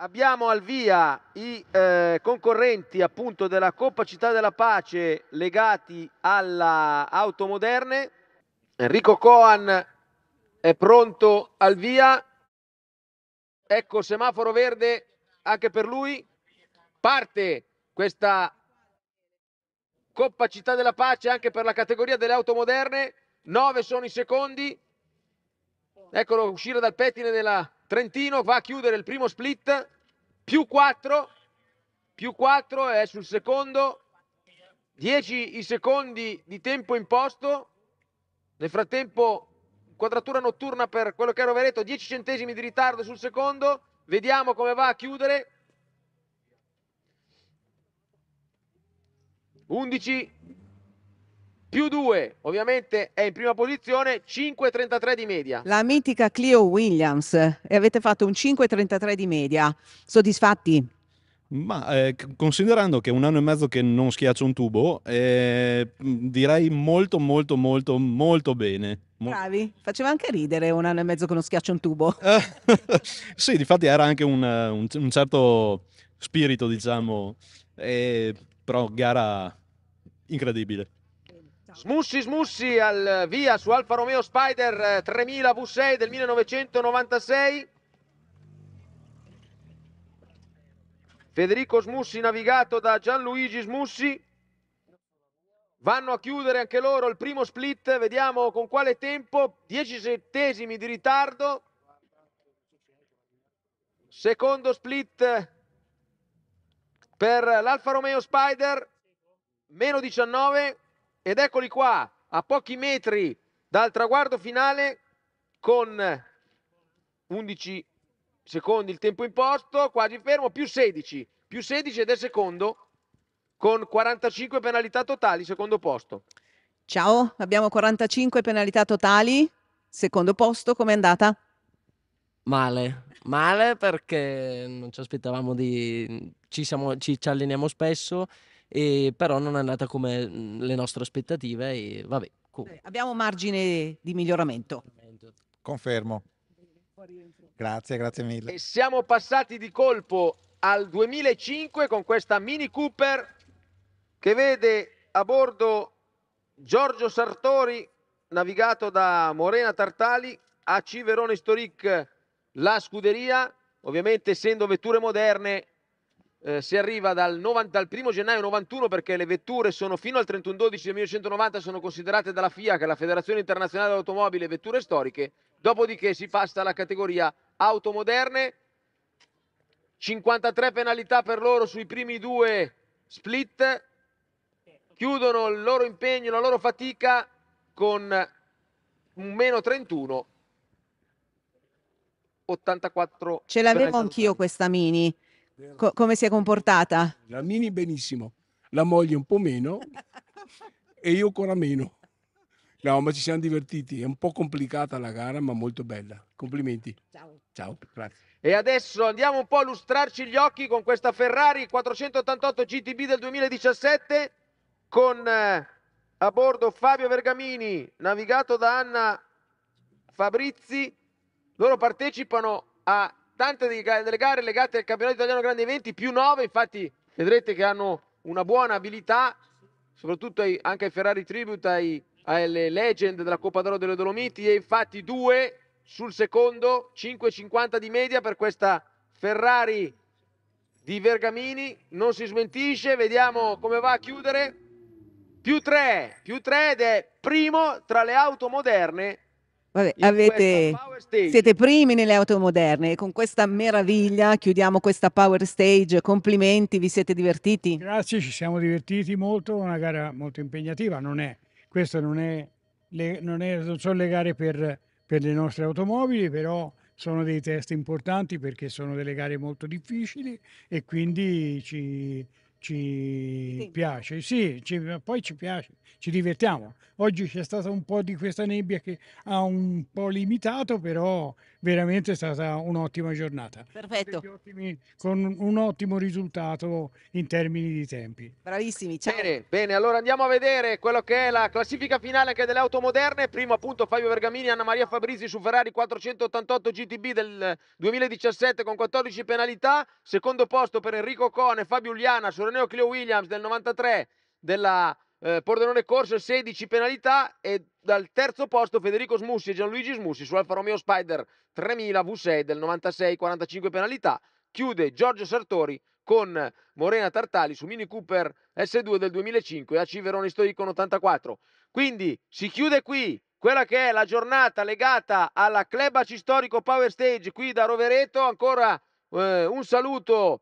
abbiamo al via i eh, concorrenti appunto della Coppa Città della Pace legati alla auto moderne. Enrico Coan è pronto al via. Ecco semaforo verde anche per lui. Parte questa Coppa Città della Pace anche per la categoria delle auto moderne. 9 sono i secondi. Eccolo uscire dal pettine della Trentino va a chiudere il primo split, più 4, più 4 è sul secondo, 10 i secondi di tempo imposto, nel frattempo quadratura notturna per quello che è Rovereto, 10 centesimi di ritardo sul secondo, vediamo come va a chiudere. 11 più 2 ovviamente è in prima posizione 5,33 di media la mitica Clio Williams e avete fatto un 5,33 di media soddisfatti? Ma eh, considerando che è un anno e mezzo che non schiaccio un tubo, eh, direi molto, molto, molto, molto bene. Mol- Bravi, faceva anche ridere un anno e mezzo che non schiaccio un tubo. sì, difatti era anche un, un, un certo spirito, diciamo, eh, però gara incredibile. Esatto. Smussi Smussi al via su Alfa Romeo Spider 3000 eh, V6 del 1996. Federico Smussi navigato da Gianluigi Smussi. Vanno a chiudere anche loro il primo split, vediamo con quale tempo, 10 settesimi di ritardo. Secondo split per l'Alfa Romeo Spider, meno 19. Ed eccoli qua, a pochi metri dal traguardo finale con 11 secondi il tempo imposto, quasi fermo, più 16, più 16 ed è secondo con 45 penalità totali, secondo posto. Ciao, abbiamo 45 penalità totali, secondo posto, com'è andata? Male, male perché non ci aspettavamo di... ci, siamo, ci, ci alleniamo spesso e però non è andata come mhmm, le nostre aspettative e vabbè. Comunque. Abbiamo margine di miglioramento. Confermo. Grazie, grazie mille. E siamo passati di colpo al 2005 con questa Mini Cooper che vede a bordo Giorgio Sartori navigato da Morena Tartali a Civerone Storic la scuderia ovviamente essendo vetture moderne eh, si arriva dal, 90, dal 1 gennaio 91 perché le vetture sono fino al 31-12 del 1990 sono considerate dalla FIA, che è la Federazione Internazionale dell'Automobile, vetture storiche, dopodiché si passa alla categoria auto moderne, 53 penalità per loro sui primi due split, chiudono il loro impegno, la loro fatica con un meno 31. 84. Ce l'avevo anch'io questa mini Co- come si è comportata? La Nini benissimo, la moglie un po' meno e io ancora meno. No, ma ci siamo divertiti. È un po' complicata la gara, ma molto bella. Complimenti. Ciao. Ciao, grazie. E adesso andiamo un po' a lustrarci gli occhi con questa Ferrari 488 GTB del 2017 con eh, a bordo Fabio Vergamini, navigato da Anna Fabrizi. Loro partecipano a tante delle gare legate al campionato italiano Grandi Eventi, più 9, infatti vedrete che hanno una buona abilità, soprattutto ai, anche ai Ferrari Tribute, ai, alle Legend della Coppa d'Oro delle Dolomiti, e infatti 2 sul secondo, 5,50 di media per questa Ferrari di Vergamini, non si smentisce, vediamo come va a chiudere. Più 3, più 3 ed è primo tra le auto moderne Vabbè, avete, siete primi nelle auto moderne e con questa meraviglia chiudiamo questa Power Stage. Complimenti, vi siete divertiti? Grazie, ci siamo divertiti molto, una gara molto impegnativa, non è, queste non, è, le, non, è, non sono le gare per, per le nostre automobili, però sono dei test importanti perché sono delle gare molto difficili e quindi ci, ci sì. piace, sì, ci, poi ci piace, ci divertiamo. Oggi c'è stata un po' di questa nebbia che ha un po' limitato, però veramente è stata un'ottima giornata. Perfetto. Ottimi, con un ottimo risultato in termini di tempi. Bravissimi, ciao. Bene, bene, allora andiamo a vedere quello che è la classifica finale anche delle auto moderne. Primo appunto Fabio Vergamini, Anna Maria Fabrizi su Ferrari 488 GTB del 2017 con 14 penalità. Secondo posto per Enrico Cone, Fabio Uliana su torneo Clio Williams del 93 della eh, Pordenone Corso 16 penalità e dal terzo posto Federico Smussi e Gianluigi Smussi su Alfa Romeo Spider 3000 V6 del 96 45 penalità chiude Giorgio Sartori con Morena Tartali su Mini Cooper S2 del 2005 e AC Veroni Stoicon 84 quindi si chiude qui quella che è la giornata legata alla Club Aci Storico Power Stage qui da Rovereto ancora eh, un saluto